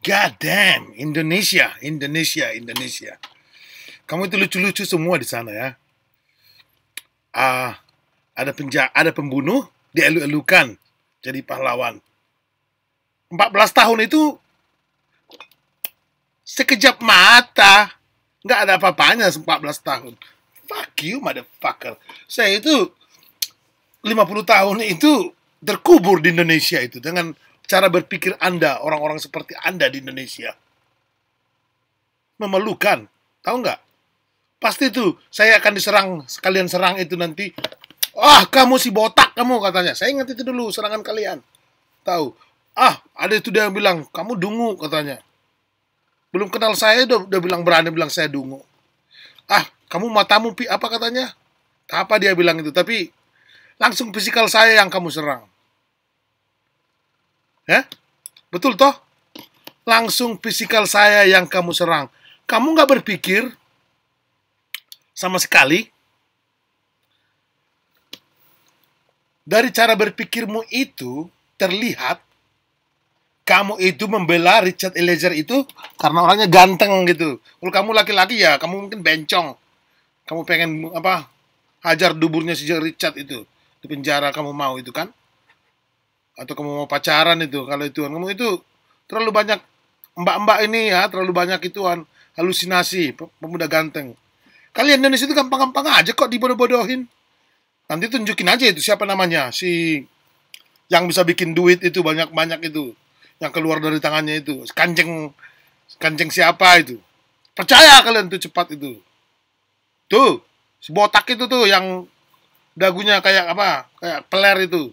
God damn, Indonesia, Indonesia, Indonesia. Kamu itu lucu-lucu semua di sana ya. Ah, uh, ada penja, ada pembunuh, dielu-elukan jadi pahlawan. 14 tahun itu sekejap mata. Nggak ada apa-apanya 14 tahun. Fuck you, motherfucker. Saya itu 50 tahun itu terkubur di Indonesia itu dengan cara berpikir Anda, orang-orang seperti Anda di Indonesia. Memerlukan, tahu nggak? Pasti itu, saya akan diserang, sekalian serang itu nanti. Ah, kamu si botak kamu katanya. Saya ingat itu dulu serangan kalian. Tahu? Ah, ada itu dia yang bilang, kamu dungu katanya. Belum kenal saya udah, udah bilang berani bilang saya dungu. Ah, kamu matamu pi apa katanya? Apa dia bilang itu? Tapi langsung fisikal saya yang kamu serang Ya? Betul toh? Langsung fisikal saya yang kamu serang. Kamu nggak berpikir sama sekali dari cara berpikirmu itu terlihat kamu itu membela Richard Eliezer itu karena orangnya ganteng gitu. Kalau kamu laki-laki ya kamu mungkin bencong. Kamu pengen apa? Hajar duburnya si Richard itu di penjara kamu mau itu kan? atau kamu mau pacaran itu kalau itu kamu itu terlalu banyak mbak-mbak ini ya terlalu banyak ituan halusinasi pemuda ganteng kalian Indonesia itu gampang-gampang aja kok dibodoh-bodohin nanti tunjukin aja itu siapa namanya si yang bisa bikin duit itu banyak-banyak itu yang keluar dari tangannya itu kanjeng kanjeng siapa itu percaya kalian tuh cepat itu tuh si botak itu tuh yang dagunya kayak apa kayak peler itu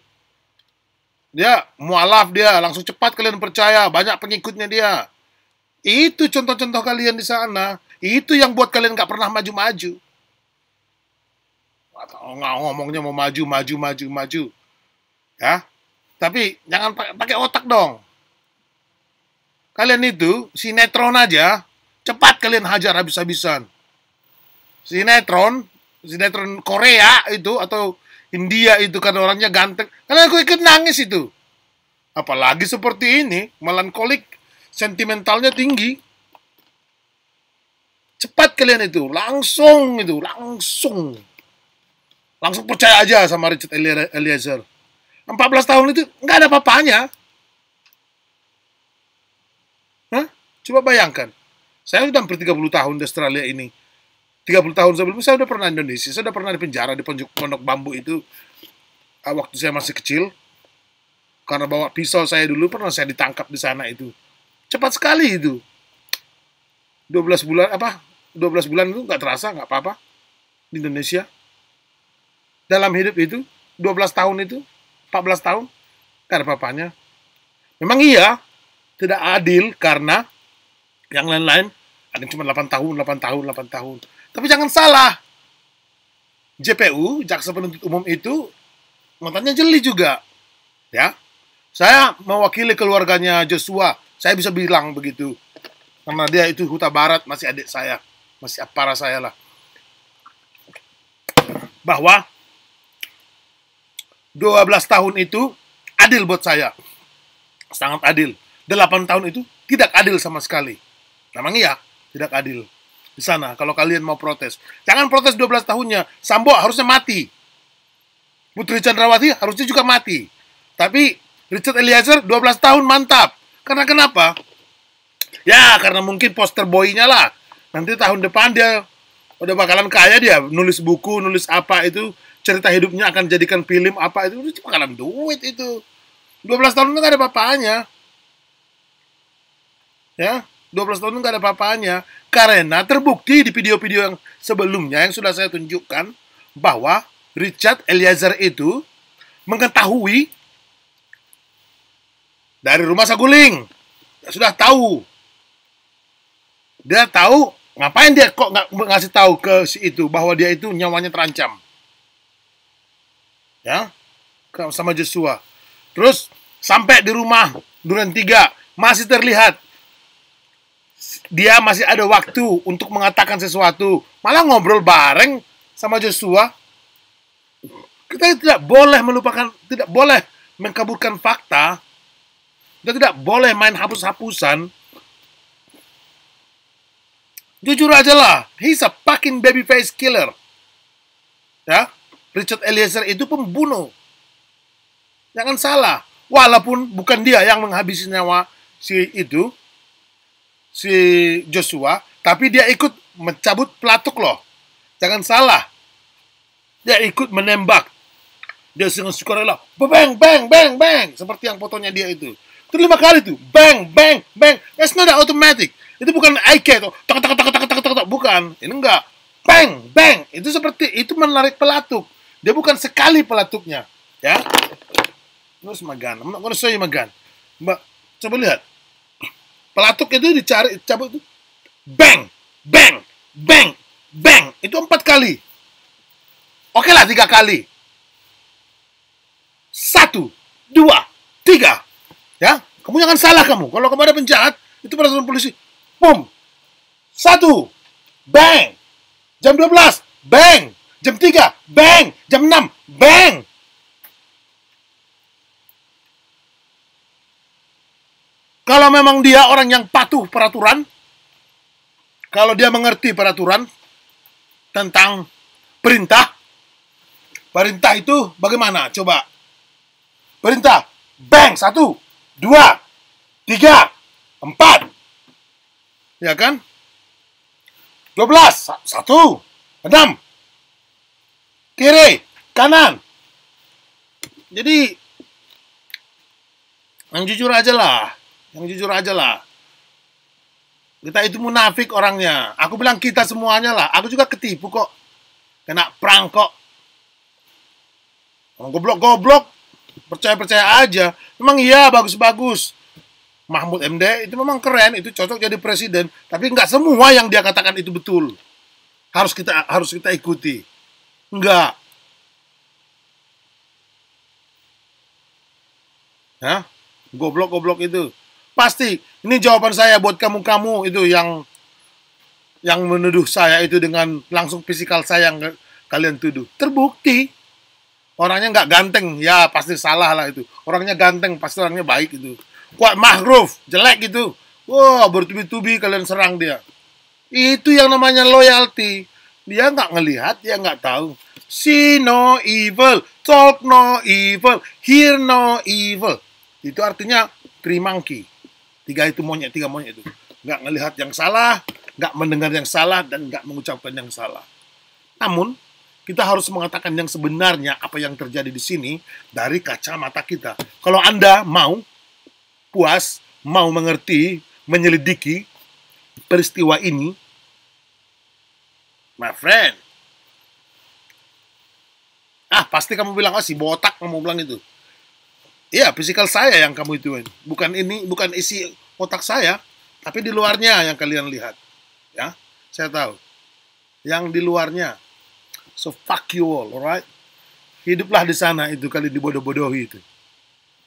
dia mualaf dia, langsung cepat kalian percaya, banyak pengikutnya dia. Itu contoh-contoh kalian di sana. Itu yang buat kalian nggak pernah maju-maju. Nggak ngomongnya mau maju, maju, maju, maju. Ya, tapi jangan pakai otak dong. Kalian itu sinetron aja, cepat kalian hajar habis-habisan. Sinetron, sinetron Korea itu atau India itu kan orangnya ganteng. Karena aku ikut nangis itu. Apalagi seperti ini, melankolik, sentimentalnya tinggi. Cepat kalian itu, langsung itu, langsung. Langsung percaya aja sama Richard Eliezer. 14 tahun itu nggak ada papanya. Hah? Coba bayangkan. Saya sudah hampir 30 tahun di Australia ini. 30 tahun sebelumnya saya udah pernah di Indonesia, saya udah pernah di penjara di pondok, bambu itu ah, waktu saya masih kecil. Karena bawa pisau saya dulu pernah saya ditangkap di sana itu. Cepat sekali itu. 12 bulan apa? 12 bulan itu nggak terasa, nggak apa-apa. Di Indonesia. Dalam hidup itu, 12 tahun itu, 14 tahun, nggak ada papanya. Memang iya, tidak adil karena yang lain-lain ada cuma 8 tahun, 8 tahun, 8 tahun. Tapi jangan salah. JPU, Jaksa Penuntut Umum itu matanya jeli juga. Ya. Saya mewakili keluarganya Joshua. Saya bisa bilang begitu. Karena dia itu Huta Barat, masih adik saya. Masih para saya lah. Bahwa 12 tahun itu adil buat saya. Sangat adil. 8 tahun itu tidak adil sama sekali. memang iya tidak adil di sana kalau kalian mau protes. Jangan protes 12 tahunnya. Sambo harusnya mati. Putri Chandrawati harusnya juga mati. Tapi Richard Eliezer 12 tahun mantap. Karena kenapa? Ya, karena mungkin poster boynya lah. Nanti tahun depan dia udah bakalan kaya dia nulis buku, nulis apa itu, cerita hidupnya akan jadikan film apa itu, itu bakalan duit itu. 12 tahun itu kan gak ada bapaknya. Ya, 12 tahun itu nggak ada apa Karena terbukti di video-video yang sebelumnya yang sudah saya tunjukkan bahwa Richard Eliezer itu mengetahui dari rumah Saguling. Dia sudah tahu. Dia tahu ngapain dia kok gak ngasih tahu ke si itu bahwa dia itu nyawanya terancam. Ya, sama Joshua. Terus sampai di rumah Duren 3 masih terlihat dia masih ada waktu untuk mengatakan sesuatu, malah ngobrol bareng sama Joshua. Kita tidak boleh melupakan, tidak boleh mengkaburkan fakta. Kita tidak boleh main hapus-hapusan. Jujur aja lah, he's a fucking face killer. Ya, Richard Eliezer itu pembunuh. Jangan salah, walaupun bukan dia yang menghabisi nyawa si itu, si Joshua, tapi dia ikut mencabut pelatuk loh. Jangan salah. Dia ikut menembak. Dia dengan sukarela, bang, bang, bang, bang, seperti yang fotonya dia itu. Itu lima kali tuh, bang, bang, bang. That's not automatic. Itu bukan IK tuh tak tak tak tak tak tak tak bukan. Ini enggak. Bang, bang. Itu seperti itu menarik pelatuk. Dia bukan sekali pelatuknya, ya. Terus magan. I'm not gonna show magan. Mbak, coba lihat pelatuk itu dicari cabut itu bang bang bang bang itu empat kali oke lah tiga kali satu dua tiga ya kamu jangan salah kamu kalau kamu ada penjahat itu peraturan polisi pum satu bang jam dua belas bang jam tiga bang jam enam bang Kalau memang dia orang yang patuh peraturan, kalau dia mengerti peraturan tentang perintah, perintah itu bagaimana? Coba. Perintah, bang, satu, dua, tiga, empat. Ya kan? Dua belas, satu, enam, kiri, kanan. Jadi, yang jujur aja lah yang jujur aja lah. Kita itu munafik orangnya. Aku bilang kita semuanya lah. Aku juga ketipu kok. Kena prank kok. Orang goblok-goblok. Percaya-percaya aja. Memang iya bagus-bagus. Mahmud MD itu memang keren. Itu cocok jadi presiden. Tapi nggak semua yang dia katakan itu betul. Harus kita harus kita ikuti. Enggak. Hah? Goblok-goblok itu. Pasti. Ini jawaban saya buat kamu-kamu itu yang yang menuduh saya itu dengan langsung fisikal saya yang kalian tuduh. Terbukti. Orangnya nggak ganteng, ya pasti salah lah itu. Orangnya ganteng, pasti orangnya baik itu. Kuat Mahruf, jelek gitu. Wah, wow, bertubi-tubi kalian serang dia. Itu yang namanya loyalty. Dia nggak ngelihat, dia nggak tahu. See no evil, talk no evil, hear no evil. Itu artinya trimangki. Tiga itu monyet, tiga monyet itu. Nggak melihat yang salah, nggak mendengar yang salah, dan nggak mengucapkan yang salah. Namun, kita harus mengatakan yang sebenarnya apa yang terjadi di sini dari kacamata kita. Kalau Anda mau puas, mau mengerti, menyelidiki peristiwa ini, my friend, ah pasti kamu bilang, oh si botak kamu bilang itu. Iya, fisikal saya yang kamu ituin. Bukan ini, bukan isi otak saya, tapi di luarnya yang kalian lihat. Ya, saya tahu. Yang di luarnya. So fuck you all, alright? Hiduplah di sana itu kalian dibodoh-bodohi itu.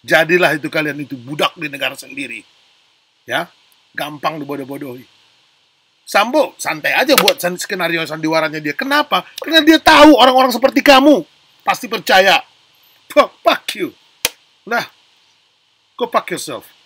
Jadilah itu kalian itu budak di negara sendiri. Ya, gampang dibodoh-bodohi. Sambo santai aja buat skenario sandiwaranya dia. Kenapa? Karena dia tahu orang-orang seperti kamu pasti percaya. Fuck you. Nah, go pack yourself.